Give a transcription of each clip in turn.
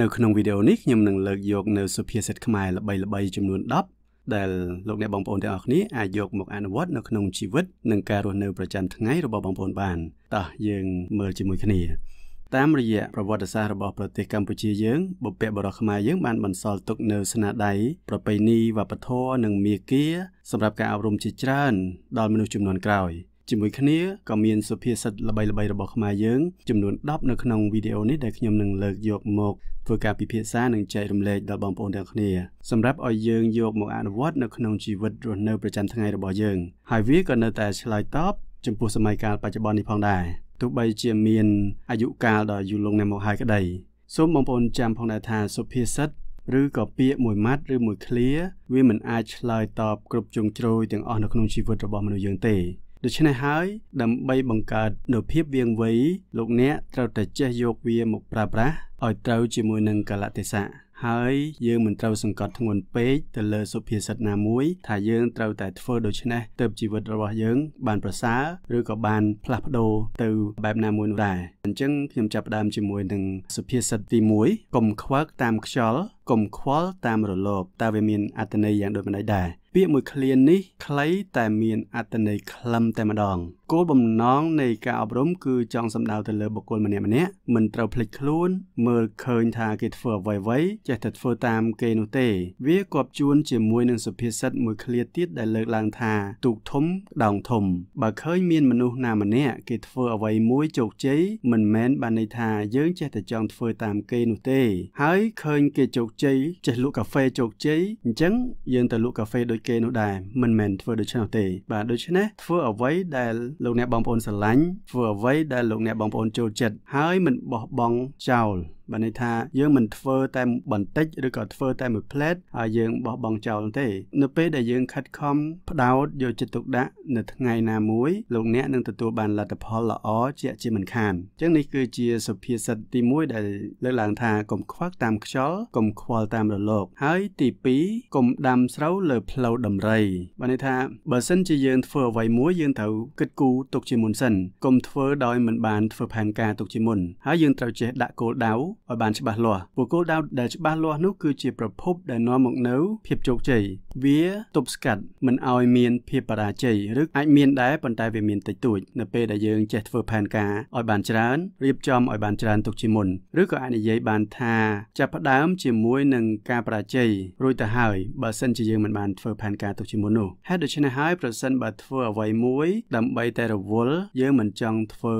នៅក្នុងវីដេអូនេះខ្ញុំនឹងលើកយកនៅសុភាសិតខ្មែរល្បីៗចំនួន10ដែលលោកអ្នកបងប្អូនទាំងអស់គ្នាអាចយកមកអនុវត្តនៅក្នុងជីវិតនិងការរស់នៅប្រចាំថ្ងៃរបស់បងប្អូនបានតោះយើងមើលជាមួយគ្នា តាមរយៈប្រវត្តិសាស្ត្ររបស់ប្រទេសកម្ពុជាយើងបុព្វបុរសខ្មែរយើងបានបន្សល់ទុកនៅស្នាដៃប្រពៃណីវប្បធម៌និងមាគាសម្រាប់ការអប់រំជាច្រើនដល់មនុស្សជំនាន់ក្រោយ។ជាមួយគ្នាក៏មានសុភាសិតល្បីៗរបស់ខ្មែរយើង ចំនួន10នៅក្នុងវីដេអូនេះដែលខ្ញុំនឹងលើកយកមកធ្វើការពិភាក្សានិងចែករំលែកដល់បងប្អូនទាំងគ្នាសម្រាប់ឲ្យយើងយកមកអនុវត្តនៅក្នុងជីវិតរស់នៅប្រចាំថ្ងៃរបស់យើង ហើយវាក៏នៅតែឆ្លើយតបចំពោះសម័យកាលបច្ចុប្បន្ននេះផងដែរទោះបីជាមានអាយុកាលដ៏យូរលង់ណាស់មកហើយក្តីសូមបងប្អូនចាំផងដែរថាសុភាសិតឬក៏ពាក្យមួយម៉ាត់ឬមួយឃ្លាវាមិនអាចឆ្លើយតបគ្រប់ជ្រុងជ្រោយទាំងអស់នៅក្នុងជីវិតរបស់មនុស្សយើងទេដូច្នេះហើយ ដើម្បីបង្កើតនូវភាពវាងវៃលោកអ្នកត្រូវតែចេះយកវាមក ប្រើប្រាស់ឲ្យត្រូវជាមួយនឹងកលតិស័កហើយយើងមិនត្រូវសង្កត់ធ្ងន់ពេកទៅលើសុភាសិតណាមួយ ថាយើងត្រូវតែធ្វើដូច្នេះទើបជីវិតរបស់យើង បានប្រសើរឬក៏បាន ផ្លាស់ប្ដូរទៅបែបណាមួយនោះដែរអញ្ចឹងខ្ញុំចាប់ផ្ដើមជាមួយនឹងសុភាសិតទី1កុំខ្វឹកតាមខ្យល់កុំខ្វល់តាមរលកតើវាមានអត្ថន័យយ៉ាងដូចម្ដេចដែរពាក្យមួយឃ្លានេះខ្លីតែមានអត្ថន័យខ្លឹមតែម្ដងគោលបំណងនៃការអប់រំគឺចង់សម្ដៅទៅលើបុគ្គលម្នាក់ម្នាក់មិនត្រូវភ្លេចខ្លួនមើលឃើញថាគេធ្វើអ្វីៗចេះតែធ្វើតាមគេនោះទេវាគបជួនជាមួយនឹងសុភាសិតមួយឃ្លាទៀតដែលលើកឡើងថាទូកធំដោងធំ បើឃើញមានមនុស្សណាម្នាក់គេធ្វើអ្វីមួយជោគជ័យមិនមែនបានន័យថាយើងចេះតែចង់ធ្វើតាមគេនោះទេ ហើយឃើញគេជោគជ័យចេះលក់កាហ្វេជោគជ័យអញ្ចឹងយើងទៅលក់កាហ្វេដូចគេនោះដែរមិនមែនធ្វើដូច្នោះទេបាទដូច្នេះធ្វើអ្វីដែលលោកអ្នកបងប្អូនស្រឡាញ់ធ្វើអ្វីដែលលោកអ្នកបងប្អូនចូលចិត្តហើយមិនបោះបង់ចោលបានន័យថាយើងមិនធ្វើតែបន្តិចឬក៏ធ្វើតែមួយផ្លែតហើយយើងបោះបង់ចោលទេ នៅពេលដែលយើងខិតខំផ្ដោតយកចិត្តទុកដាក់នៅថ្ងៃណាមួយលោកអ្នកនឹងទទួលបានលទ្ធផលល្អជាជាមិនខានអញ្ចឹងនេះគឺជាសុភាសិតទី1ដែលលើកឡើងថាកុំខ្វឹកតាមខ្យល់កុំខ្វល់តាមរលកហើយទី2កុំដាំស្រូវលើផ្លូវដំរីបានន័យថាបើសិនជាយើងធ្វើអ្វីមួយយើងត្រូវគិតគូរទុកជាមុនសិនកុំធ្វើដោយមិនបានធ្វើផែនការទុកជាមុនហើយយើងត្រូវចេះដាក់គោលដៅឲ្យបានច្បាស់លាស់បុគ្គលដែលច្បាស់លាស់នោះគឺជាប្រភពដែលនាំមកនៅភាពជោគជ័យវាទប់ស្កាត់មិនឲ្យមានភាពបរាជ័យឬអាចមានដែរប៉ុន្តែវាមានតិចតួចនៅពេលដែលយើងចេះធ្វើផែនការឲ្យបានច្រើនរៀបចំឲ្យបានច្រើនទុកជាមុនឬក៏អាចនិយាយបានថាចាប់ផ្ដើមជាមួយនឹងការបរាជ័យរួចទៅហើយបើសិនជាយើងមិនបានធ្វើផែនការទុកជាមុននោះហើយដូច្នេះហើយប្រសិនបើធ្វើអ្វីមួយដើម្បីតែរវល់យើងមិនចង់ធ្វើ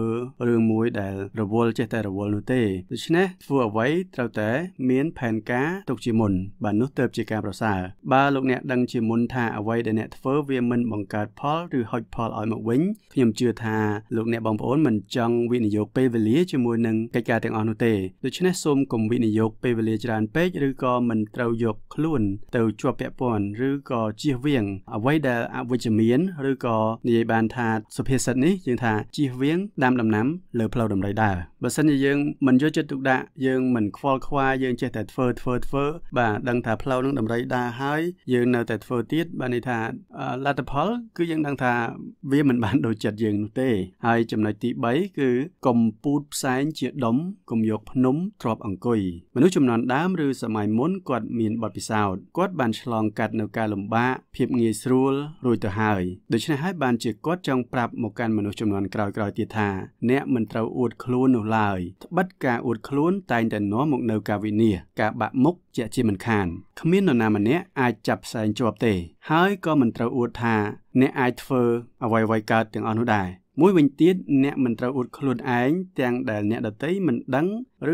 រឿងមួយដែលរវល់ចេះតែរវល់នោះទេដូច្នេះធ្វើអ្វីត្រូវតែមានផែនការ ទុកជាមុនបាទនោះទៅជាការប្រសើរបើលោកអ្នកដឹងជាមុនថាអ្វីដែលអ្នកធ្វើវាមិនបង្កើតផលឬហុចផលឲ្យមកវិញខ្ញុំជឿថាលោកអ្នកបងប្អូនមិនចង់វិនិយោគពេលវេលាជាមួយនឹងកិច្ចការទាំងអស់នោះទេដូច្នេះសូមកុំវិនិយោគពេលវេលាច្រើនពេកឬក៏មិនត្រូវយកខ្លួនទៅជាប់ពាក់ព័ន្ធឬក៏ជៀសវាងអ្វីដែលអវិជ្ជមានឬក៏និយាយបាន ថាសុភាសិតនេះយើងថាជៀសវាងដាំដំណាំលើផ្លូវដំរីដើរបើសិនជាយើងមិនយកចិត្តទុកដាក់យើងមិនខ្វល់ខ្វាយយើងចេះតែធ្វើធ្វើធ្វើបាទដឹងថាផ្លូវនឹងតម្រូវដើរហើយយើងនៅតែធ្វើទៀតបាទន័យថាលទ្ធផល គឺយើងដឹងថាវាមិនបានដូចចិត្តយើងនោះទេ ហើយចំណុចទី3គឺកុំពូតផ្សែងជាដុំកុំយកភ្នំទ្រប អង្គុយមនុស្សចំនួនដើមឬសម័យមុនគាត់មានបទពិសោធន៍គាត់បានឆ្លងកាត់នៅការលំបាកភាពងាយស្រួលរួចទៅហើយដូច្នេះហើយបានជាគាត់ចង់ប្រាប់មកកាន់មនុស្សចំនួនក្រោយៗទៀតថា អ្នកមិនត្រូវអួតខ្លួននោះឡើយត្បិតការអួតខ្លួនតែងតែនាំមកនៅការវិនាសការបាក់មុខជាជាមិនខានគ្មាននរណាម្នាក់អាចចាប់ផ្សែងជាប់ទេ ហើយក៏មិនត្រូវអួតថា អ្នកអាចធ្វើ អ្វីៗកើតទាំងអស់នោះដែរមួយវិញទៀតអ្នកមិនត្រូវអួតខ្លួនឯងទាំងដែលអ្នកដតីមិនដឹង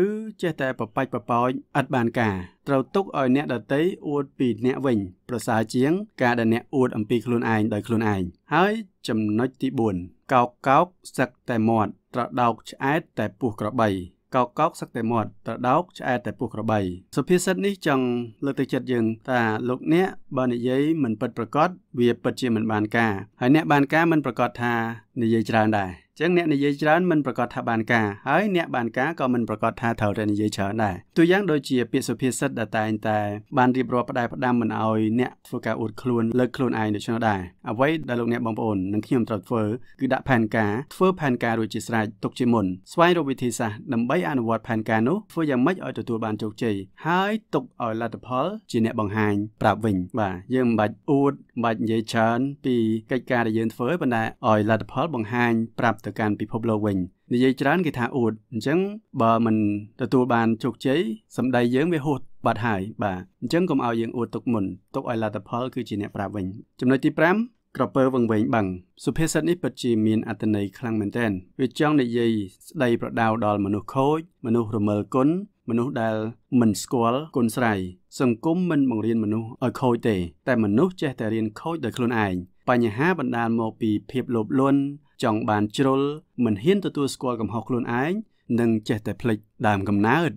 ឬចេះតែប្របាច់ប្រប៉ោចឥតបានការត្រូវទុកឲ្យអ្នកដតីអួតពី អ្នកវិញ ប្រសើរជាងការដែលអ្នកអួតអំពីខ្លួនឯងដោយខ្លួនឯងហើយចំណុចទី4កោកកោកសឹកតែមាត់ត្រដោកឆ្អែតតែពោះក្របីកោកកោកសឹកតែមាត់ត្រដោកឆ្អែតតែពោះក្របីសុភាសិតនេះចង់លើកទៅចិត្តយើងថាលោកអ្នកបើនិយាយមិនពិតប្រកបវាពិតជាមិនបានការហើយអ្នកបានការមិនប្រកបថានិយាយច្រើនដែរអញ្ចឹងអ្នកនិយាយច្រើនមិនប្រកាសថាបានការហើយអ្នកបានការក៏មិនប្រកាសថាត្រូវតែនិយាយច្រើនដែរទូយ៉ាងដូចជា ពាក្យសុភាសិតដែលតែងតែបានរៀបរាប់ផ្ដែផ្ដាំមិនឲ្យអ្នកធ្វើការអួតខ្លួនលើកខ្លួនឯងដូច្នោះដែរអ្វីដែលលោកអ្នកបងប្អូននិងខ្ញុំត្រូវធ្វើគឺដាក់ផែនការធ្វើផែនការរួចជាស្រេចទុកជាមុនស្វែងរកវិធីសាស្ត្រដើម្បីអនុវត្តផែនការនោះធ្វើយ៉ាងម៉េចឲ្យទទួលបានជោគជ័យហើយទុកឲ្យលទ្ធផល ជាអ្នកបង្ហាញប្រាប់វិញបាទយើងមិនបាច់អួតមិនបាច់និយាយច្រើនពីកិច្ចការដែលយើងធ្វើប៉ុន្តែឲ្យលទ្ធផលផលបង្ហាញប្រាប់ទៅកាន់ពិភពលោកវិញនិយាយច្រើនគេថាអួតអញ្ចឹងបើមិនទទួលបានជោគជ័យសម្ដីយើងវាហួសបាត់ហើយបាទអញ្ចឹងកុំឲ្យយើងអួតទុកមុនទុកឲ្យលទ្ធផលគឺជាអ្នកប្រាប់វិញចំណុចទី5ក្រពើវង្វេងបឹងសុភាសិតនេះពិតជាមានអត្ថន័យខ្លាំងមែនទែនវាចង់និយាយស្ដីប្រដៅដល់មនុស្សខូចមនុស្សរមិលគុណមនុស្សដែលមិនស្គាល់គុណស្រ័យសង្គមមិនបង្រៀនមនុស្សឲ្យខូចទេតែមនុស្សចេះតែរៀនខូចដោយខ្លួនឯងបញ្ហាបណ្ដាលមកពីភាពលោភលន់ចង់បាន ជ្រុលមិនហ៊ានទទួលស្គាល់កំហុសខ្លួនឯងនិងចេះតែភ្លេចដើមកំណើត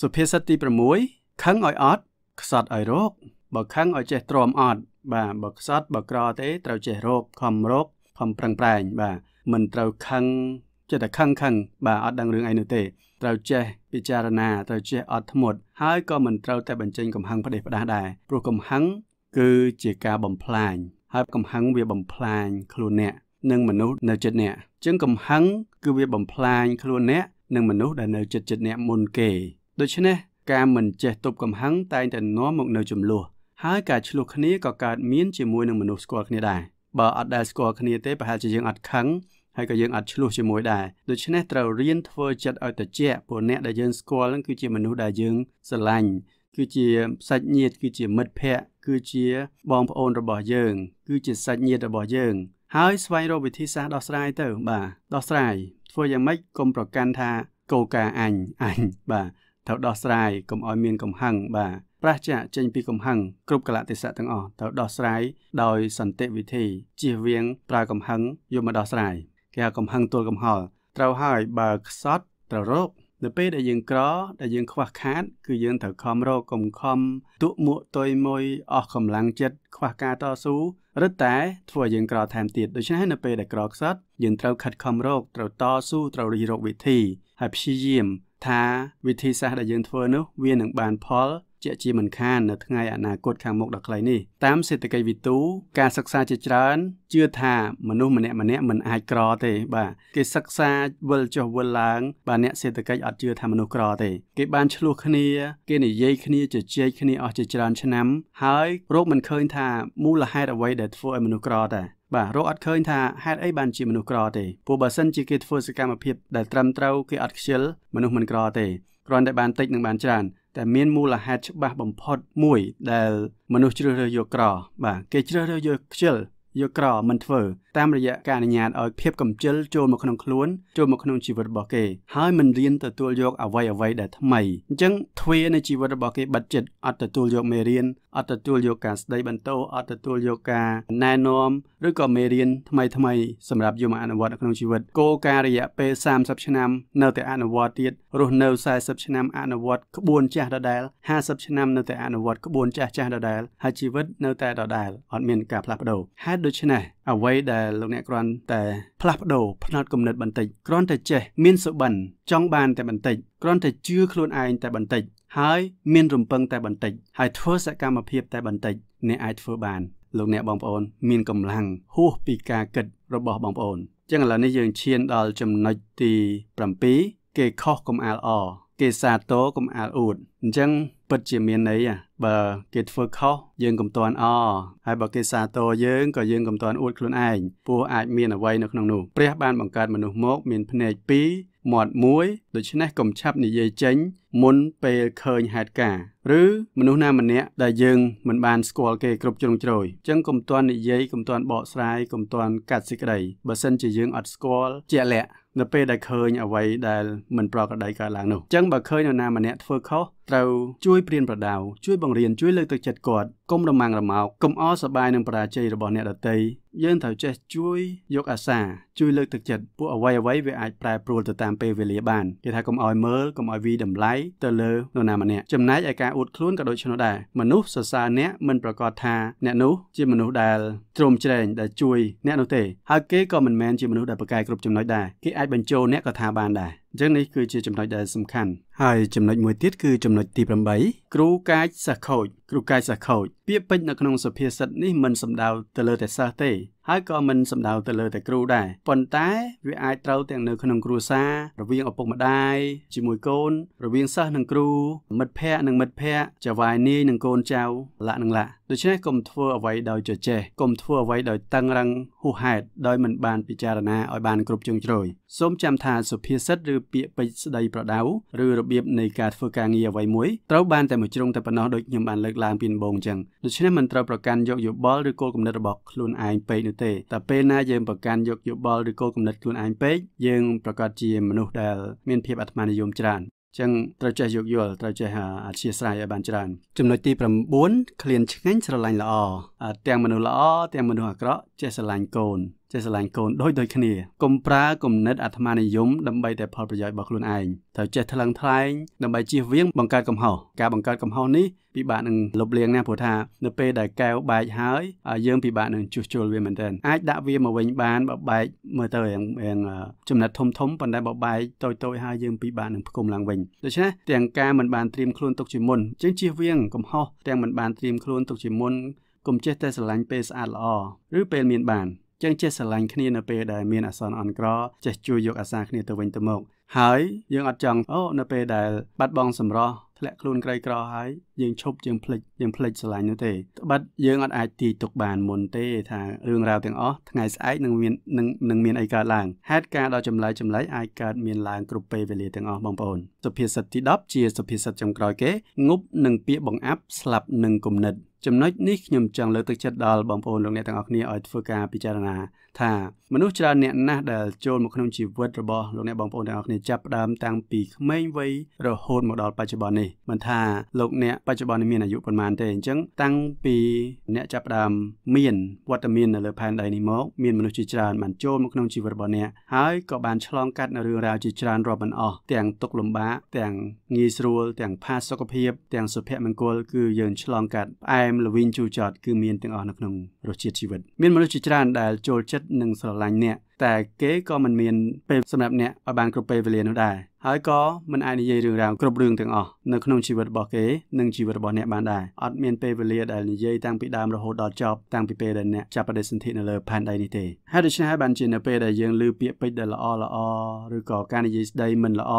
សុភាសិតទី6ខឹងឲ្យអត់ខ្សត់ឲ្យរោគបើខឹងឲ្យចេះទ្រាំអត់បាទបើខ្សត់បើក្រទេ ត្រូវចេះរោគខំរោគខំប្រឹងប្រែងបាទមិនត្រូវខឹងចេះតែខឹងខឹងបាទអត់ដឹងរឿងអីនោះទេ ត្រូវចេះ ពិចារណាត្រូវចេះអត់ធ្មត់ហើយក៏មិនត្រូវតែបញ្ចេញកំហឹងផ្ដេសផ្ដាសដែរ ព្រោះកំហឹងគឺជាការបំផ្លាញហើយកំហឹងវាបំផ្លាញខ្លួនអ្នក និងមនុស្សនៅចិត្តអ្នកជាងកំហឹងគឺវាបំផ្លាញខ្លួនអ្នកនិងមនុស្សដែលនៅចិត្តចិត្តអ្នកមុនគេដូច្នេះការមិនចេះទប់កំហឹងតែងតែនាំមកនៅចំនួនហើយការឆ្លោះគ្នាក៏កើតមានជាមួយនឹងមនុស្សស្គាល់គ្នាដែរបើអត់ដែលស្គាល់គ្នាទេប្រហែលជាយើងអត់ខឹងហើយក៏យើងអត់ឆ្លោះជាមួយដែរដូច្នេះត្រូវរៀនធ្វើចិត្តឲ្យត្រជាក់ព្រោះអ្នក ដែលយើងស្គាល់នឹងគឺជាមនុស្សដែលយើងស្រឡាញ់គឺជាសាច់ញាតិគឺជាមិត្តភ័ក្តិគឺជាបងប្អូនរបស់យើង គឺជាសាច់ញាតិរបស់យើង ហើយស្វែងរកវិធីសាស្ត្រដោះស្រាយទៅបាទដោះស្រាយ ធ្វើយ៉ាងម៉េចកុំប្រកាន់ថាកោការអញអញបាទត្រូវដោះស្រាយកុំឲ្យមានកំហឹងបាទប្រះចាកចេញពីកំហឹងគ្រប់កលៈទេសៈទាំងអស់ត្រូវដោះស្រាយដោយសន្តិវិធីជៀសវាងប្រើកំហឹងយកមកដោះស្រាយគេហៅកំហឹងទល់កំហល់ត្រូវហើយបើខ្សត់ត្រូវរោគនៅពេលដែលយើងក្រ ដែលយើងខ្វះខាតគឺយើងត្រូវខំរកកុំខំទុកមួកតុយមួយអស់កម្លាំងចិត្តខ្វះការតស៊ូរឹតតែធ្វើឲ្យយើងក្រថែមទៀតដូច្នេះនៅពេលដែលក្រខ្សត់យើងត្រូវខិតខំរកត្រូវតស៊ូត្រូវរិះរកវិធីហើយព្យាយាមថាវិធីសាស្ត្រដែលយើងធ្វើនោះវានឹងបានផលជាក់ជាមិនខាននៅថ្ងៃអនាគតខាងមុខដ៏ខ្លីនេះតាមសេដ្ឋកិច្ចវិទូ ការសិក្សាជាច្រើនជឿថាមនុស្សម្នាក់ម្នាក់មិនអាចក្រទេ បាទគេសិក្សាវិលចុះវិលឡើងបាទអ្នកសេដ្ឋកិច្ចអត់ជឿថាមនុស្សក្រទេគេបានឆ្លោះគ្នា គេនិយាយគ្នាជជែកគ្នាអស់ជាច្រើនឆ្នាំ ហើយរកមិនឃើញ ថាមូលហេតុអ្វីដែលធ្វើឲ្យមនុស្សក្រតាបាទរកអត់ឃើញថាហេតុអីបានជាមនុស្សក្រទេព្រោះបើសិនជាគេធ្វើសកម្មភាពដែលត្រឹមត្រូវគេអត់ខ្ជិលមនុស្សមិនក្រទេគ្រាន់តែបានតិចនិងបានច្រើនតែមានមូលហេតុច្បាស់បំផុតមួយ ដែលមនុស្សជ្រើសរើសយកក្រ បាទគេជ្រើសរើសយកខ្ជិលយកក្រមិនធ្វើតាមរយៈការអនុញ្ញាតឲ្យភាពកំជិលចូលមកក្នុងខ្លួនចូលមកក្នុងជីវិតរបស់គេហើយមិនរៀនទទួលយកអ្វីអ្វីដែលថ្មីអញ្ចឹងទ្វារនៃជីវិតរបស់គេបាត់ចិត្តអត់ទទួលយកមេរៀនអត់ទទួលយកការស្ដីបន្ទោអត់ទទួលយកការណែនាំឬក៏មេរៀនថ្មីថ្មីសម្រាប់យកមកអនុវត្ត ក្នុងជីវិតគោលការណ៍រយៈពេល30ឆ្នាំ នៅតែអនុវត្តទៀតរស់នៅ40ឆ្នាំអនុវត្តក្បួនចាស់ដដែល50ឆ្នាំនៅតែអនុវត្តក្បួនចាស់ចាស់ដដែលហើយជីវិតនៅតែដដែលអត់មានការផ្លាស់ប្ដូរហេតុដូច្នេះអ្វីដែលលោកអ្នកគ្រាន់តែផ្លាស់ប្ដូរផ្នត់គំនិតបន្តិចគ្រាន់តែចេះមានសុបិនចង់បានតែបន្តិចគ្រាន់តែជឿខ្លួនឯងតែបន្តិច ហើយមានរំពឹងតែបន្តិច ហើយធ្វើសកម្មភាពតែបន្តិចអ្នកអាចធ្វើបានលោកអ្នកបងប្អូនមានកម្លាំងហួសពីការគិតរបស់បងប្អូនចឹងឥឡូវនេះយើងឈាន ដល់ចំណុចទី7គេខុសកំអាលអគេសាទរកំអាលអួតអញ្ចឹងពិតជាមានន័យបើគេធ្វើខុសយើងកុំទាន់អហើយបើគេសាទរយើងក៏យើងកុំទាន់អួតខ្លួនឯងព្រោះអាចមានអ្វីនៅក្នុងនោះព្រះ បានបង្កើតមនុស្សមកមានភ្នែក2មាត់1ដូច្នេះកុំឆាប់និយាយចេញមុនពេលឃើញហេតុការណ៍ឬមនុស្សណាម្នាក់ដែលយើងមិនបានស្គាល់គេគ្រប់ជ្រុងជ្រោយអញ្ចឹងកុំទាន់និយាយកុំទាន់បកស្រាយកុំទាន់កាត់សេចក្តីបើសិនជាយើងអត់ស្គាល់ជាក់លាក់នៅពេលដែលឃើញអ្វីដែលមិនប្រក្រតីកើតឡើងនោះអញ្ចឹងបើឃើញនរណាម្នាក់ធ្វើខុសត្រូវជួយព្រៀនប្រដៅជួយបង្រៀនជួយលើកទឹកចិត្តគាត់កុំរមាំងរមោកកុំអល់សបាយនឹងបរាជ័យរបស់អ្នកដតីយើងត្រូវចេះជួយយកអាសាជួយលើកទឹកចិត្តពួកអ្វីអ្វីវាអាចប្រែប្រួលទៅតាមពេលវេលាបានគេថាកុំឲ្យមើលកុំឲ្យវាតម្លៃទៅលើនរណាម្នាក់ចំណែកឯការអួតខ្លួនក៏ដូច្នោះដែរមនុស្សសរសើរអ្នកមិនប្រកាសថាអ្នកនោះជាមនុស្សដែលទ្រោមជ្រែងដែលជួយអ្នកនោះទេហើយគេក៏មិនមែនជាមនុស្សដែលប្រកែកគ្រប់ចំណុចដែរគេអាចបញ្ចូលអ្នកក៏ថាបានដែរអញ្ចឹងនេះគឺជាចំណុចដែលសំខាន់ហើយចំណុចមួយទៀតគឺចំណុចទី8គ្រូកាចសះខូចគ្រូកាចសះខូចពាក្យពេចន៍នៅក្នុងសុភាសិតនេះមិនសំដៅទៅលើតែសិស្សទេ ហើយក៏មិនសំដៅទៅលើតែគ្រូដែរប៉ុន្តែវាអាចត្រូវទាំងនៅក្នុងគ្រួសាររវាងឪពុកម្ដាយជាមួយកូន រវាងសិស្សនិងគ្រូមិត្តភ័ក្តិនិងមិត្តភ័ក្តិចៅហ្វាយនាយនិងកូនចៅលាក់និងលាក់ដូច្នេះកុំធ្វើអ្វីដោយជជែកកុំធ្វើអ្វីដោយតឹងរឹងហួសហេតុដោយមិនបានពិចារណាឲ្យបានគ្រប់ជ្រុងជ្រោយសូមចាំថាសុភាសិតឬពាក្យពេចន៍ស្ដីប្រដៅឬរបៀបនៃការធ្វើការងារអ្វីមួយត្រូវបានតែមួយជ្រុងតែប៉ុណ្ណោះដូចខ្ញុំបានលើកឡើងពីដំបូងអញ្ចឹងដូច្នេះមិនត្រូវប្រកាន់យកយោបល់ឬគោលគំនិតរបស់ខ្លួនឯងពេកនោះទេតែពេលណាយើងប្រកាន់យកយោបល់ឬគោលគំនិតខ្លួនឯងពេកយើងប្រកាសជាមនុស្សដែលមានភាពអាត្មានិយមច្រើនចឹងត្រូវចេះយោគយល់ត្រូវចេះអធ្យាស្រ័យឲ្យបានច្រើន ចំណុចទី9ឃ្លានឆ្ងាញ់ស្រឡាញ់ល្អទាំងមនុស្សល្អទាំងមនុស្សអាក្រក់ចេះស្រឡាញ់កូនចេះស្រឡាញ់កូនដូចដូចគ្នាកុំប្រើគំនិតអាត្មានិយមដើម្បីតែផលប្រយោជន៍របស់ខ្លួនឯងត្រូវចេះថ្លឹងថ្លែងដើម្បីជៀសវាងបង្កើតកំហុសការបង្កើតកំហុសនេះពិបាកនឹងលុបលាងណាព្រោះថានៅពេលដែលកែវបែកហើយយើងពិបាកនឹងជួសជុលវាមែនទែនអាចដាក់វាមកវិញបានបើបែកមើលទៅយ៉ាងយ៉ាងចំណិតធំធំប៉ុន្តែបើបែកតូចតូចហើយយើងពិបាកនឹងផ្គុំឡើងវិញដូច្នេះទាំងការមិនបានត្រៀមខ្លួនទុកជាមុនជាងជៀសវាងកំហុសទាំងមិនបានត្រៀមខ្លួនទុកជាមុនគុំចេះតែស្រឡាញ់ពេលស្អាតល្អឬពេលមានបានយើងចេះស្រឡាញ់គ្នានៅពេលដែលមានអាសន្នអន់ក្រចេះជួយយកអាសាគ្នាទៅវិញទៅមកហើយយើងអត់ចង់អូនៅពេលដែលបាត់បង់សម្រស់ធ្លាក់ខ្លួនក្រីក្រហើយយើងឈប់យើងភ្លេចយើងភ្លេចស្រឡាញ់នោះទេត្បិតយើងអត់អាចទាយទុកបានមុនទេ ថារឿងរ៉ាវទាំងអស់ថ្ងៃស្អែកនឹងមាននឹងនឹងមានអីកើតឡើងហេតុការណ៍ដ៏ចម្លែកចម្លែកអាចកើតមានឡើងគ្រប់ពេលវេលាទាំងអស់បងប្អូនសុភាសិតទី10ជាសុភាសិតចំក្រោយគេងប់នឹងពាក្យបង្អាប់ស្លាប់នឹងគំនិតចំណុចនេះខ្ញុំចង់លើកទឹកចិត្តដល់បងប្អូនលោកអ្នកទាំងអស់គ្នាឲ្យធ្វើការពិចារណាថាមនុស្សច្រើនអ្នកណាស់ដែលចូលមកក្នុងជីវិតរបស់លោកអ្នកបងប្អូនទាំងអស់គ្នាចាប់ផ្ដើមតាំងពីក្មេងវ័យរហូតមកដល់បច្ចុប្បន្ននេះមិនថាលោកអ្នក បច្ចុប្បន្ននេះមានអាយុប៉ុន្មានទេអញ្ចឹងតាំងពីអ្នកចាប់ផ្ដើមមានវត្តមាននៅលើផែនដីនេះមកមានមនុស្សជាច្រើនបានចូលមកក្នុងជីវិតរបស់អ្នកហើយក៏បានឆ្លងកាត់នៅរឿងរ៉ាវជាច្រើនរាប់មិនអស់ទាំងទុកលំបាកទាំងងាយស្រួលទាំងផាសុខភាព ទាំងសុភមង្គលគឺយើងឆ្លងកាត់ផ្អែមល្វីងជូរចត់គឺមានទាំងអស់នៅក្នុងរសជាតិជីវិតមានមនុស្សជាច្រើនដែលចូលចិត្តចិត្តនិងស្រឡាញ់អ្នកតែគេក៏មិនមានពេលសម្រាប់អ្នកឲ្យបានគ្រប់ពេលវេលានោះដែរហើយក៏មិនអាចនិយាយរឿងរ៉ាវគ្រប់រឿងទាំងអស់នៅក្នុងជីវិតរបស់គេនិងជីវិតរបស់អ្នកបានដែរអត់មានពេលវេលាដែលនិយាយតាំងពីដើមរហូតដល់ចប់តាំងពីពេលដែលអ្នកចាប់បដិសន្ធិនៅលើផែនដីនេះទេហើយដូច្នេះហើយបានជានៅពេលដែលយើងឮពាក្យពេចន៍ដែលល្អល្អឬក៏ការនិយាយស្ដីមិនល្អ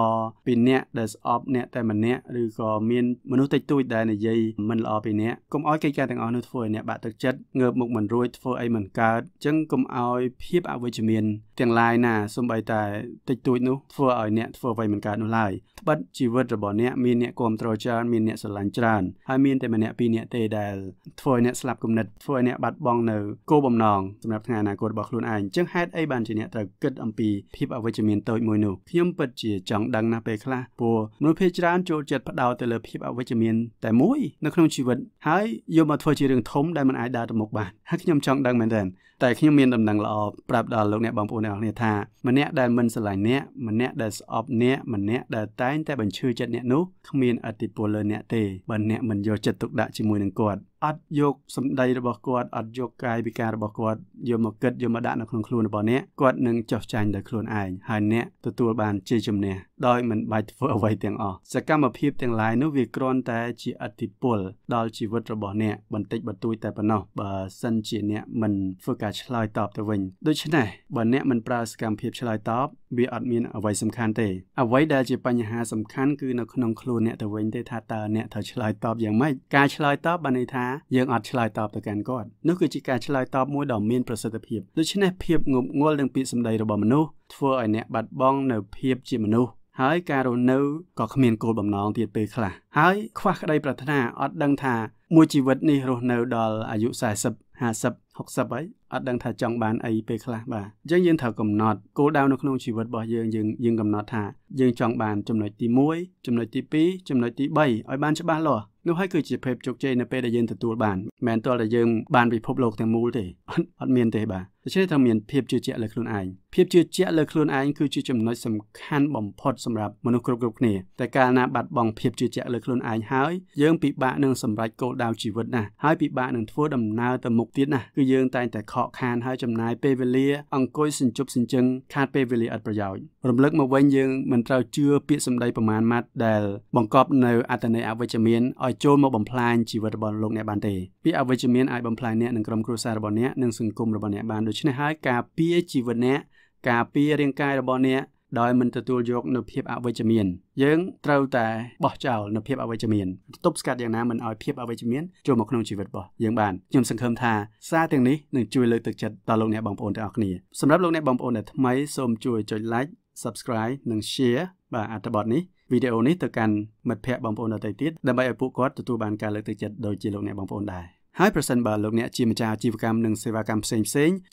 ពីអ្នកដែលស្អប់អ្នកតែម្នាក់ឬក៏មានមនុស្សតិចតួចដែលនិយាយមិនល្អពីអ្នកកុំឲ្យកិច្ចការទាំងអស់នោះធ្វើឲ្យអ្នកបាក់ទឹកចិត្តងើបមុខមិនរួចធ្វើអីមិនកើតអញ្ចឹងកុំឲ្យភាពអវិជ្ជមានទាំងឡាយណាសំបីតែតិចតួចនោះធ្វើឲ្យអ្នកធ្វើអ្វីមិនកើតនោះឡើយត្បិតជីវិតរបស់អ្នកមានអ្នកគ្រប់គ្រងច្រើនមានអ្នកស្រឡាញ់ច្រើនហើយមានតែម្នាក់ពីរអ្នកទេដែលធ្វើឲ្យអ្នកស្លាប់គំនិតធ្វើឲ្យអ្នកបាត់បង់នៅគោលបំណងសម្រាប់ថ្ងៃអនាគតរបស់ខ្លួនឯងអញ្ចឹងហេតុអីបានជាអ្នកត្រូវគិតអំពីភាពអវិជ្ជមានតូចមួយនោះខ្ញុំពិតជាចង់ដឹងណាស់ពេលខ្លះព្រោះមនុស្សភាគច្រើនចូលចិត្តផ្ដោតទៅលើភាពអវិជ្ជមានតែមួយនៅក្នុងជីវិតហើយយកមកធ្វើជារឿងធំដែលមិនអាចដើរទៅមុខបានហើយខ្ញុំចង់ដឹងមែនទែនតែខ្ញុំមានដំណឹងល្អប្រាប់ដល់លោកអ្នកបងប្អូនទាំងអស់គ្នាថាម្នាក់ដែលមិនស្រឡាញ់អ្នកម្នាក់ដែលស្អប់អ្នកម្នាក់ដែលតែងតែបញ្ឈឺចិត្តអ្នកនោះគ្មានអតិពលលើអ្នកទេបើអ្នកមិនយកចិត្តទុកដាក់ជាមួយនឹងគាត់អត់យកសម្ដីរបស់គាត់អត់យកកាយវិការរបស់គាត់យកមកគិតយកមកដាក់នៅក្នុងខ្លួនរបស់អ្នកគាត់នឹងចោះចាញ់ដោយខ្លួនឯងហើយអ្នកទទួលបានជ័យជំនះដោយមិនបាច់ធ្វើអ្វីទាំងអស់សកម្មភាពទាំងឡាយនោះវាគ្រាន់តែជាអតិពលដល់ជីវិតរបស់អ្នកបន្តិចបន្តួចតែប៉ុណ្ណោះបើសិនជាអ្នកមិនធ្វើការឆ្លើយតបទៅវិញដូច្នេះបើអ្នកមិនប្រើសកម្មភាពឆ្លើយតបវាអត់មានអ្វីសំខាន់ទេអ្វីដែលជាបញ្ហាសំខាន់គឺនៅក្នុងខ្លួនអ្នកទៅវិញទេថាតើអ្នកត្រូវឆ្លើយតបយ៉ាងម៉េចការឆ្លើយតបបានន័យថាយើងអត់ឆ្លើយតបទៅកាន់គាត់នោះគឺជាការឆ្លើយតបមួយដ៏មានប្រសិទ្ធភាពដូច្នេះភាពងប់ងល់នឹងពាក្យសម្ដីរបស់មនុស្សធ្វើឲ្យអ្នកបាត់បង់នៅភាពជាមនុស្សហើយការរស់នៅក៏គ្មានគោលបំណងទៀតពេលខ្លះហើយខ្វះក្តីប្រាថ្នាអត់ដឹងថា មួយជីវិតនេះរស់នៅដល់អាយុ40 50 60ហើយអត់ដឹងថាចង់បានអីពេលខ្លះបាទអញ្ចឹងយើងត្រូវកំណត់គោលដៅនៅក្នុងជីវិតរបស់យើងយើងយើងកំណត់ថាយើងចង់បានចំណុចទី1ចំណុចទី2ចំណុចទី3ឲ្យបានច្បាស់លាស់នោះហើយគឺជាភាពជោគជ័យនៅពេលដែលយើងទទួលបានមិនមែនទាល់តែយើង បានពិភពលោកទាំងមូលទេអត់មានទេបាទដូច្នេះត្រូវមានភាពជឿជាក់លើខ្លួនឯងភាពជឿជាក់លើខ្លួនឯងគឺជាចំណុចសំខាន់បំផុតសម្រាប់មនុស្សគ្រប់គ្រប់គ្នាតែកាលណាបាត់បង់ភាពជឿជាក់លើខ្លួនឯងហើយយើងពិបាកនឹងសម្រេចគោលដៅជីវិតណាស់ហើយពិបាកនឹងធ្វើដំណើរទៅមុខទៀតណាស់គឺយើងតែងតែខកខានហើយចំណាយពេលវេលាអង្គុយសញ្ជប់សញ្ជឹងខាតពេលវេលាឥតប្រយោជន៍រំលឹកមកវិញយើងមិនត្រូវជឿពាក្យសម្ដីប្រមាណម៉ាត់ដែល បង្កប់នៅ អត្តន័យអវិជ្ជមានឲ្យចូលមកបំផ្លាញជីវិតរបស់លោកអ្នកបានទេពាក្យអវិជ្ជមានអាចបំផ្លាញអ្នកនិងក្រុមគ្រួសាររបស់អ្នកនិងសង្គមរបស់អ្នកបានដូចច្នេះហើយការពារជីវនៈការពាររាងកាយរបស់អ្នកដោយមិនទទួលយកនូវភាពអវិជ្ជមាន យើងត្រូវតែបោះចោលនូវភាពអវិជ្ជមានទប់ស្កាត់យ៉ាងណាមិនឲ្យភាពអវិជ្ជមានចូលមកក្នុងជីវិតរបស់យើងបានខ្ញុំសង្ឃឹមថាសារទាំងនេះនឹងជួយលើកទឹកចិត្តដល់លោកអ្នកបងប្អូនទាំងអស់គ្នាសម្រាប់លោកអ្នកបងប្អូនដែលថ្មីសូមជួយចុច like subscribe និង share បាទអត្ថបទនេះវីដេអូនេះទៅកាន់មិត្តភ័ក្តិបងប្អូនដទៃទៀតដើម្បីឲ្យពួកគាត់ទទួលបានការលើកទឹកចិត្តដូចជាលោកអ្នកបងប្អូនដែរហើយប្រសិនបើលោកអ្នកជាម្ចាស់អាជីវកម្មនិងសេវាកម្មផ្សេងៗ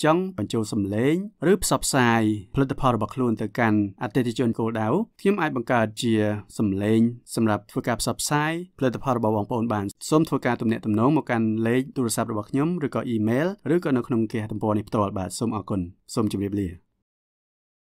ចង់បញ្ចូលសម្លេងឬផ្សព្វផ្សាយផលិតផលរបស់ខ្លួនទៅកាន់អតិថិជនគោលដៅខ្ញុំអាចបង្កើតជាសម្លេងសម្រាប់ធ្វើការផ្សព្វផ្សាយផលិតផលរបស់បងប្អូនបានសូមធ្វើការទំនាក់ទំនងមកកាន់លេខទូរស័ព្ទរបស់ខ្ញុំឬក៏អ៊ីមែលឬក៏នៅក្នុងគេហទំព័រនេះផ្ទាល់បាទសូមអរគុណសូមជម្រាបលា